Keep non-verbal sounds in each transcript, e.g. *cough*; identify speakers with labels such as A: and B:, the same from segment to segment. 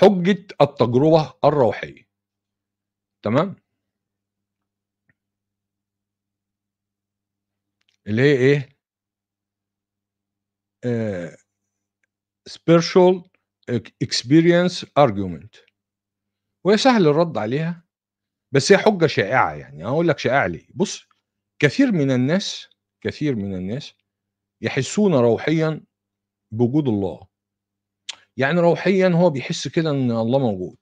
A: حجة التجربة الروحية تمام اللي هي ايه سبيرشول اكسبيرينس ارجيومنت وهي سهل الرد عليها بس هي حجة شائعة يعني هقول لك شائعة ليه بص كثير من الناس كثير من الناس يحسون روحيا بوجود الله يعني روحيا هو بيحس كده ان الله موجود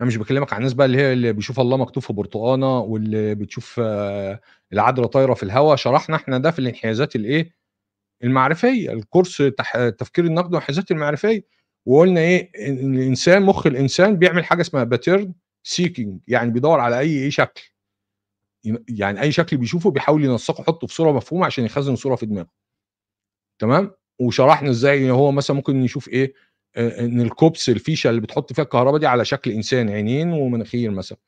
A: انا مش بكلمك عن الناس بقى اللي هي اللي بيشوف الله مكتوب في برتقانه واللي بتشوف آه، العدرة طايره في الهواء شرحنا احنا ده في الانحيازات الايه المعرفيه الكورس تح... النقدي والانحيازات المعرفيه وقلنا ايه الانسان مخ الانسان بيعمل حاجه اسمها باترن سيكينج يعني بيدور على اي ايه شكل يعني اي شكل بيشوفه بيحاول ينسقه يحطه في صوره مفهومه عشان يخزن صوره في دماغه تمام وشرحنا ازاي هو مثلا ممكن نشوف ايه آه، ان الكوبس الفيشه اللي بتحط فيها الكهرباء دي على شكل انسان عينين ومناخير مثلا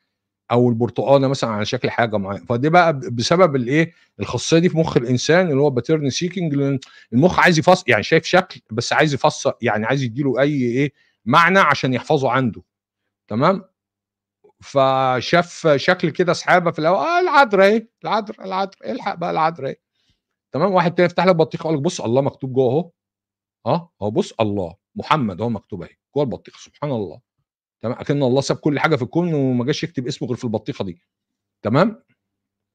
A: او البرتقاله مثلا على شكل حاجه معينه فدي بقى بسبب الايه الخاصيه دي في مخ الانسان اللي هو باترن سيكينج المخ عايز يفصل يعني شايف شكل بس عايز يفصل يعني عايز يديله اي ايه معنى عشان يحفظه عنده تمام فشاف شكل كده سحابه في الاول اه العذراء اهي العذراء العذراء الحق بقى العذراء اهي تمام واحد تاني يفتح لك بطيخه يقول لك بص الله مكتوب جوه اهو اه اهو بص الله محمد اهو مكتوب اهي جوه البطيخه سبحان الله تمام اكن الله ساب كل حاجه في الكون وما جاش يكتب اسمه غير في البطيخه دي تمام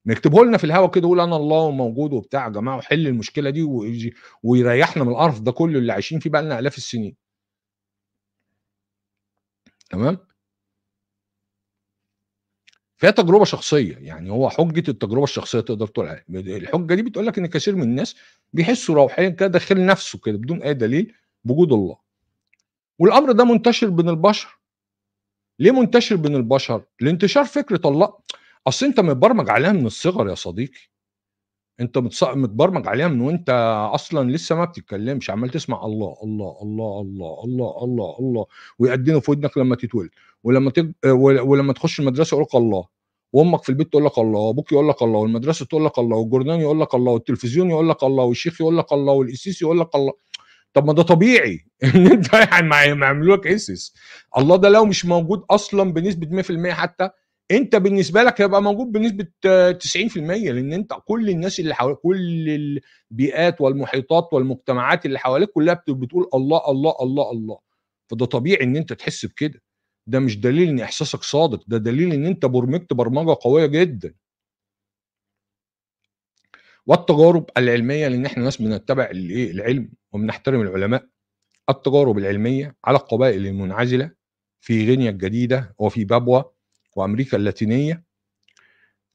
A: نكتبه لنا في الهواء كده يقول انا الله وموجود وبتاع يا جماعه وحل المشكله دي ويريحنا من القرف ده كله اللي عايشين فيه بقى لنا الاف السنين تمام فهي تجربه شخصيه يعني هو حجه التجربه الشخصيه تقدر تقول عليها الحجه دي بتقول لك ان كثير من الناس بيحسوا روحيا كده داخل نفسه كده بدون اي دليل بوجود الله والامر ده منتشر بين البشر ليه منتشر بين البشر لانتشار فكره الله اصل انت متبرمج عليها من الصغر يا صديقي انت متبرمج عليها من وانت اصلا لسه ما بتتكلمش عمال تسمع الله الله الله الله الله الله الله ويأدينه في ودنك لما تتولد ولما تج... آه، ولما تخش المدرسه يقول الله وامك في البيت تقول لك الله وابوك يقول لك الله والمدرسه تقول لك الله والجورنال يقول لك الله والتلفزيون يقول لك الله والشيخ يقول لك الله والقسيس يقول لك الله طب ما ده طبيعي *laughs* ان انت يعني يعملوا لك اسس الله ده لو مش موجود اصلا بنسبه 100% حتى انت بالنسبه لك هيبقى موجود بنسبه 90% لان انت كل الناس اللي حواليك كل البيئات والمحيطات والمجتمعات اللي حواليك كلها بتقول الله الله الله, الله. فده طبيعي ان انت تحس بكده ده مش دليل ان احساسك صادق ده دليل ان انت برمجت برمجه قويه جدا والتجارب العلميه لان احنا ناس بنتبع الايه العلم وبنحترم العلماء التجارب العلميه على القبائل المنعزله في غينيا الجديده وفي بابوا وامريكا اللاتينيه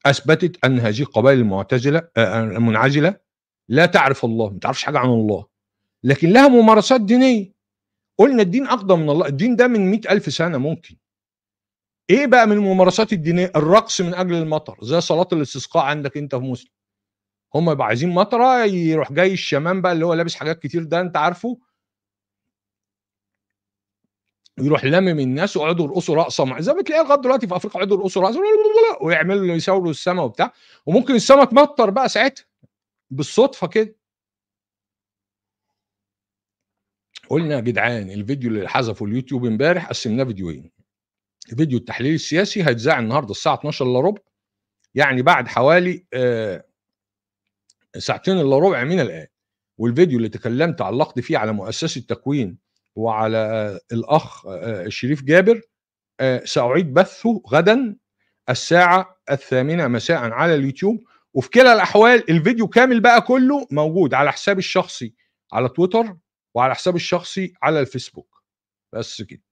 A: اثبتت ان هذه القبائل المعتزله آه، آه، المنعزله لا تعرف الله ما تعرفش حاجه عن الله لكن لها ممارسات دينيه قلنا الدين اقدم من الله الدين ده من مئة ألف سنة ممكن ايه بقى من الممارسات الدينية الرقص من اجل المطر زي صلاة الاستسقاء عندك انت في مسلم هم يبقى عايزين مطرة يروح جاي الشمام بقى اللي هو لابس حاجات كتير ده انت عارفه يروح لمم الناس ويقعدوا يرقصوا رقصه مع زي ما بتلاقي لغايه دلوقتي في افريقيا يقعدوا يرقصوا رقصه ويعملوا يساوروا السماء وبتاع وممكن السماء تمطر بقى ساعتها بالصدفه كده قلنا يا جدعان الفيديو اللي حذفه اليوتيوب امبارح قسمناه فيديوين فيديو التحليل السياسي هيتذاع النهارده الساعه 12 الا ربع يعني بعد حوالي آه ساعتين الا ربع من الان والفيديو اللي تكلمت علقت فيه على مؤسسه تكوين وعلى آه الاخ آه الشريف جابر آه، ساعيد بثه غدا الساعه الثامنه مساء على اليوتيوب وفي كلا الاحوال الفيديو كامل بقى كله موجود على حسابي الشخصي على تويتر وعلى حسابي الشخصي على الفيسبوك بس كده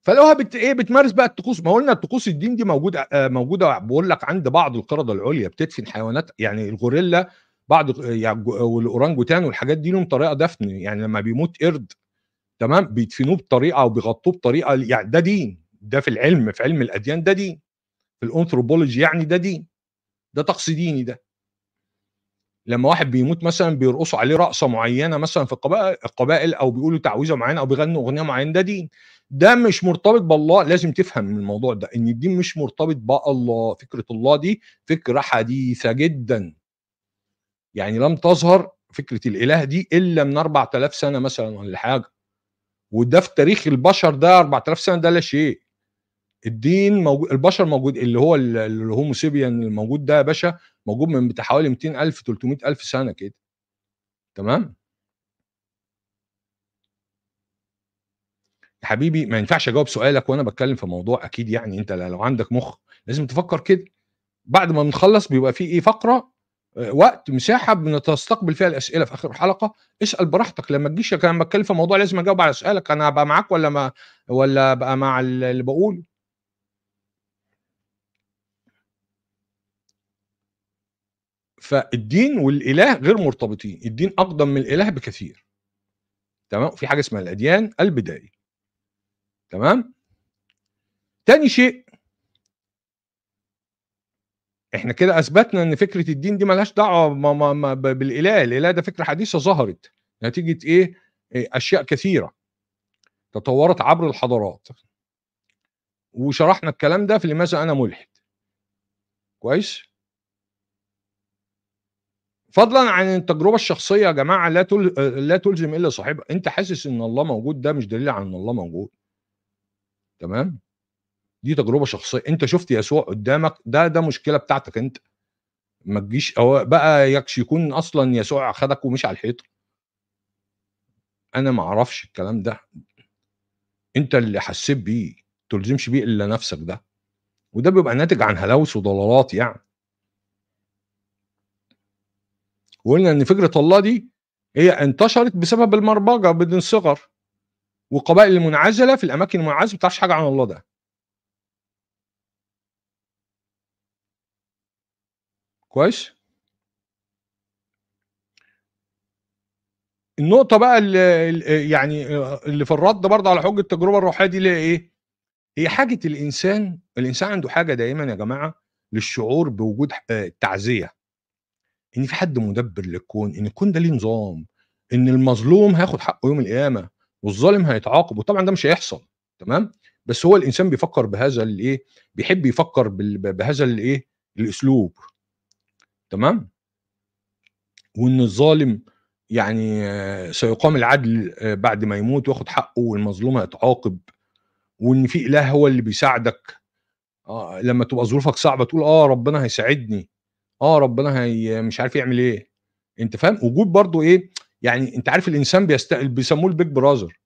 A: فلوها بت... ايه بتمارس بقى الطقوس ما قلنا الطقوس الدين دي موجوده آه موجوده بقول لك عند بعض القرده العليا بتدفن حيوانات يعني الغوريلا بعض يعني والاورانجوتان والحاجات دي لهم طريقه دفن يعني لما بيموت قرد تمام بيدفنوه بطريقه او بيغطوه بطريقه يعني ده دين ده في العلم في علم الاديان ده دين في الانثروبولوجي يعني ده دين ده طقس ديني ده لما واحد بيموت مثلا بيرقصوا عليه رقصه معينه مثلا في القبائل القبائل او بيقولوا تعويذه معينه او بيغنوا اغنيه معينه ده دين ده مش مرتبط بالله لازم تفهم من الموضوع ده ان الدين مش مرتبط بالله فكره الله دي فكره حديثه جدا يعني لم تظهر فكره الاله دي الا من 4000 سنه مثلا ولا حاجه وده في تاريخ البشر ده 4000 سنه ده لا شيء الدين موجود البشر موجود اللي هو الهوموسيبيان الموجود ده يا باشا موجود من بتاع حوالي 200000 300000 سنه كده تمام يا حبيبي ما ينفعش اجاوب سؤالك وانا بتكلم في موضوع اكيد يعني انت لو عندك مخ لازم تفكر كده بعد ما بنخلص بيبقى في ايه فقره آه، وقت مساحه بنستقبل فيها الاسئله في اخر الحلقه اسال براحتك لما تجيش انا بتكلم في موضوع لازم اجاوب على سؤالك انا هبقى معاك ولا ما ولا بقى مع اللي بقوله فالدين والاله غير مرتبطين الدين اقدم من الاله بكثير تمام في حاجه اسمها الاديان البدائي تمام تاني شيء احنا كده اثبتنا ان فكره الدين دي ملهاش دعوه ما ما ما بالاله الاله ده فكره حديثه ظهرت نتيجه إيه؟, ايه اشياء كثيره تطورت عبر الحضارات وشرحنا الكلام ده في لماذا انا ملحد كويس فضلا عن التجربه الشخصيه يا جماعه لا تل... لا تلزم الا صاحبها انت حاسس ان الله موجود ده مش دليل على ان الله موجود تمام دي تجربه شخصيه انت شفت يسوع قدامك ده ده مشكله بتاعتك انت ما تجيش أو بقى يكش يكون اصلا يسوع خدك ومش على الحيطه انا ما اعرفش الكلام ده انت اللي حسيت بيه تلزمش بيه الا نفسك ده وده بيبقى ناتج عن هلاوس وضلالات يعني وقلنا ان فكره الله دي هي انتشرت بسبب المربجه بدون صغر والقبائل المنعزله في الاماكن المنعزله ما بتعرفش حاجه عن الله ده كويس النقطه بقى اللي يعني اللي في الرد برضه على حجه التجربه الروحيه دي اللي ايه هي حاجه الانسان الانسان عنده حاجه دايما يا جماعه للشعور بوجود آه، تعزيه ان في حد مدبر للكون ان الكون ده ليه نظام ان المظلوم هياخد حقه يوم القيامه والظالم هيتعاقب وطبعا ده مش هيحصل تمام بس هو الانسان بيفكر بهذا الايه بيحب يفكر بهذا الايه الاسلوب تمام وان الظالم يعني سيقام العدل آه، بعد ما يموت وياخد حقه والمظلوم هيتعاقب وان في اله هو اللي بيساعدك آه لما تبقى ظروفك صعبه تقول اه ربنا هيساعدني اه ربنا هي مش عارف يعمل ايه انت فاهم وجود برضو ايه يعني انت عارف الانسان بيست... بيسموه البيج براذر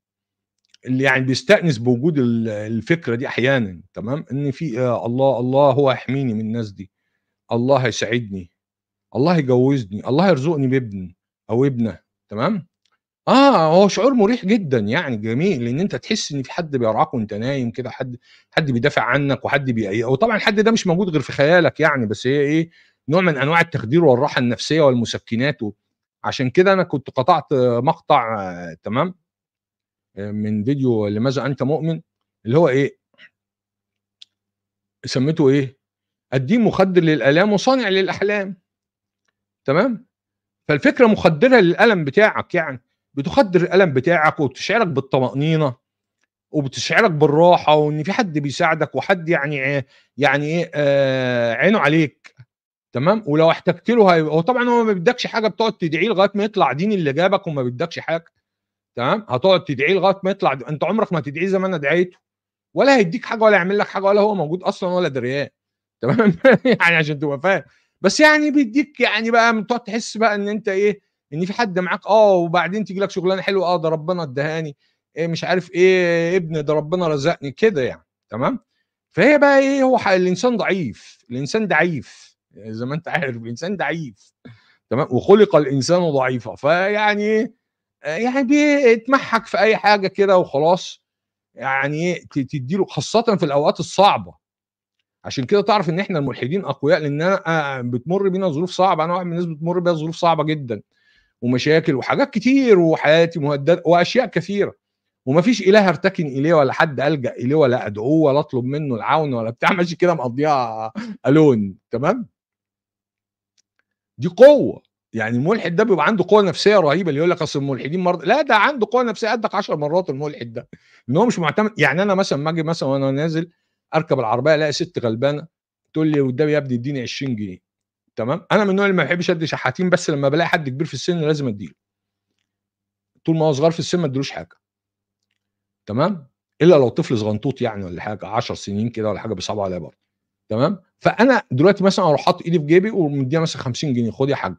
A: اللي يعني بيستانس بوجود الفكره دي احيانا تمام ان في آه الله الله هو هيحميني من الناس دي الله هيساعدني الله هيجوزني الله يرزقني بابن او ابنه تمام اه هو شعور مريح جدا يعني جميل لان انت تحس ان في حد بيرعاك وانت نايم كده حد حد بيدافع عنك وحد بي وطبعا الحد ده مش موجود غير في خيالك يعني بس هي ايه نوع من انواع التخدير والراحه النفسيه والمسكنات و... عشان كده انا كنت قطعت مقطع آه، تمام آه، من فيديو لماذا انت مؤمن اللي هو ايه سميته ايه الدين مخدر للالام وصانع للاحلام تمام فالفكره مخدره للالم بتاعك يعني بتخدر الالم بتاعك وبتشعرك بالطمانينه وبتشعرك بالراحه وان في حد بيساعدك وحد يعني يعني ايه آه، عينه عليك تمام ولو احتجت له هي... هو طبعا هو ما بيدكش حاجه بتقعد تدعيه لغايه ما يطلع دين اللي جابك وما بيدكش حاجه تمام هتقعد تدعيه لغايه ما يطلع انت عمرك ما هتدعيه زي ما انا دعيته ولا هيديك حاجه ولا يعمل لك حاجه ولا هو موجود اصلا ولا دريان *laughs* تمام يعني عشان تبقى فاهم بس يعني بيديك يعني بقى تقعد تحس بقى ان انت ايه ان في حد معاك اه وبعدين تيجي لك شغلانه حلوه اه ده ربنا ادهاني إيه مش عارف ايه ابن ده ربنا رزقني كده يعني تمام فهي بقى ايه هو الانسان ضعيف الانسان ضعيف يعني زي ما انت عارف الانسان ضعيف تمام وخلق الانسان ضعيفا فيعني آه، يعني بيتمحك في اي حاجه كده وخلاص يعني تديله خاصه في الاوقات الصعبه عشان كده تعرف ان احنا الملحدين اقوياء لان انا آه، بتمر بينا ظروف صعبه انا واحد من الناس بتمر بيها ظروف صعبه جدا ومشاكل وحاجات كتير وحياتي مهدده واشياء كثيره ومفيش اله ارتكن اليه ولا حد الجا اليه ولا ادعوه ولا اطلب منه العون ولا بتاع *laughs* ماشي كده مقضيها الون آه، تمام دي قوه يعني الملحد ده بيبقى عنده قوه نفسيه رهيبه اللي يقول لك اصل الملحدين مرض لا ده عنده قوه نفسيه قدك 10 مرات الملحد ده ان هو مش معتمد يعني انا مثلا ما اجي مثلا وانا نازل اركب العربيه الاقي ست غلبانه تقول لي قدامي يا ابني اديني 20 جنيه تمام انا من النوع اللي ما بحبش ادي شحاتين بس لما بلاقي حد كبير في السن لازم اديله طول ما هو صغير في السن ما اديلوش حاجه تمام الا لو طفل صغنطوط يعني ولا حاجه 10 سنين كده ولا حاجه بيصعبوا عليا برضه تمام فانا دلوقتي مثلا اروح حاطط ايدي في جيبي ومديها مثلا 50 جنيه خد يا حاج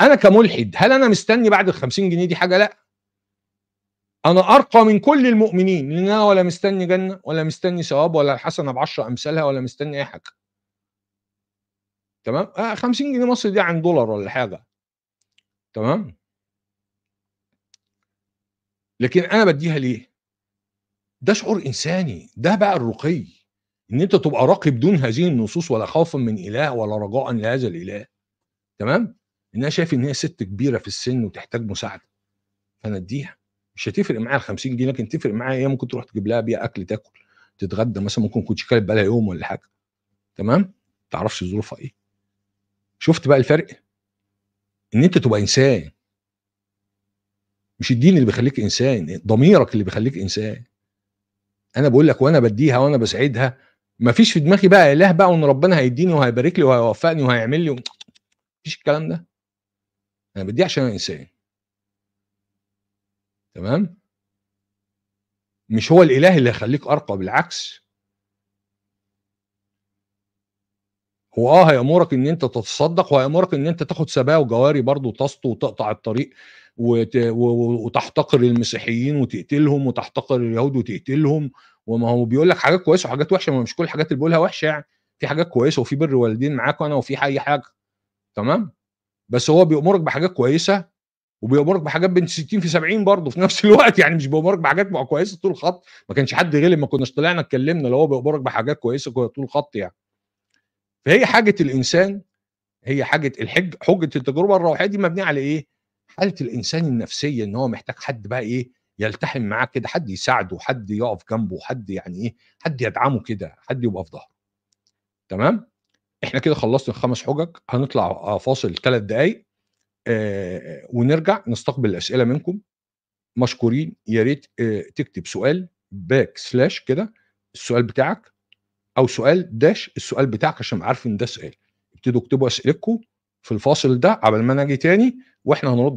A: انا كملحد هل انا مستني بعد ال 50 جنيه دي حاجه لا انا ارقى من كل المؤمنين لان انا ولا مستني جنه ولا مستني ثواب ولا الحسنه ب 10 امثالها ولا مستني اي حاجه تمام آه 50 جنيه مصري دي عن دولار ولا حاجه تمام لكن انا بديها ليه ده شعور انساني ده بقى الرقي ان انت تبقى راقي بدون هذه النصوص ولا خوفا من اله ولا رجاء لهذا الاله تمام ان انا شايف ان هي ست كبيره في السن وتحتاج مساعده فانا اديها مش هتفرق معايا ال 50 جنيه لكن تفرق معايا هي إيه؟ ممكن تروح تجيب لها بيها اكل تاكل تتغدى مثلا ممكن كنت كلب بقى يوم ولا حاجه تمام ما تعرفش ظروفها ايه شفت بقى الفرق ان انت تبقى انسان مش الدين اللي بيخليك انسان ضميرك اللي بيخليك انسان انا بقول لك وانا بديها وانا بسعدها ما فيش في دماغي بقى اله بقى وان ربنا هيديني وهيبارك لي وهيوفقني وهيعمل لي مفيش الكلام ده انا بدي عشان انا انسان تمام مش هو الاله اللي هيخليك ارقى بالعكس هو اه هيامرك ان انت تتصدق وهيامرك ان انت تاخد سباه وجواري برضه تسطو وتقطع الطريق وت... وتحتقر المسيحيين وتقتلهم وتحتقر اليهود وتقتلهم وما هو بيقول لك حاجات كويسه وحاجات وحشه ما مش كل الحاجات اللي بقولها وحشه يعني في حاجات كويسه وفي بر والدين معاك وانا وفي اي حاجه تمام بس هو بيأمرك بحاجات كويسه وبيأمرك بحاجات بين 60 في 70 برضه في نفس *laughs* الوقت يعني مش بيأمرك بحاجات كويسه طول الخط ما كانش حد غلب ما كناش طلعنا اتكلمنا لو هو بيأمرك بحاجات كويسه طول الخط يعني فهي حاجه الانسان هي حاجه الحج حجه التجربه الروحيه دي مبنيه على ايه؟ حاله الانسان النفسيه ان هو محتاج حد بقى ايه؟ يلتحم معاه كده حد يساعده حد يقف جنبه حد يعني ايه حد يدعمه كده حد يبقى في ظهره تمام احنا كده خلصنا الخمس حجج هنطلع آه، فاصل ثلاث دقايق آه ونرجع نستقبل الاسئله منكم مشكورين يا ريت آه تكتب سؤال باك سلاش كده السؤال بتاعك او سؤال داش السؤال بتاعك عشان عارف ان ده سؤال ابتدوا اكتبوا اسئلتكم في الفاصل ده قبل ما انا اجي تاني واحنا هنرد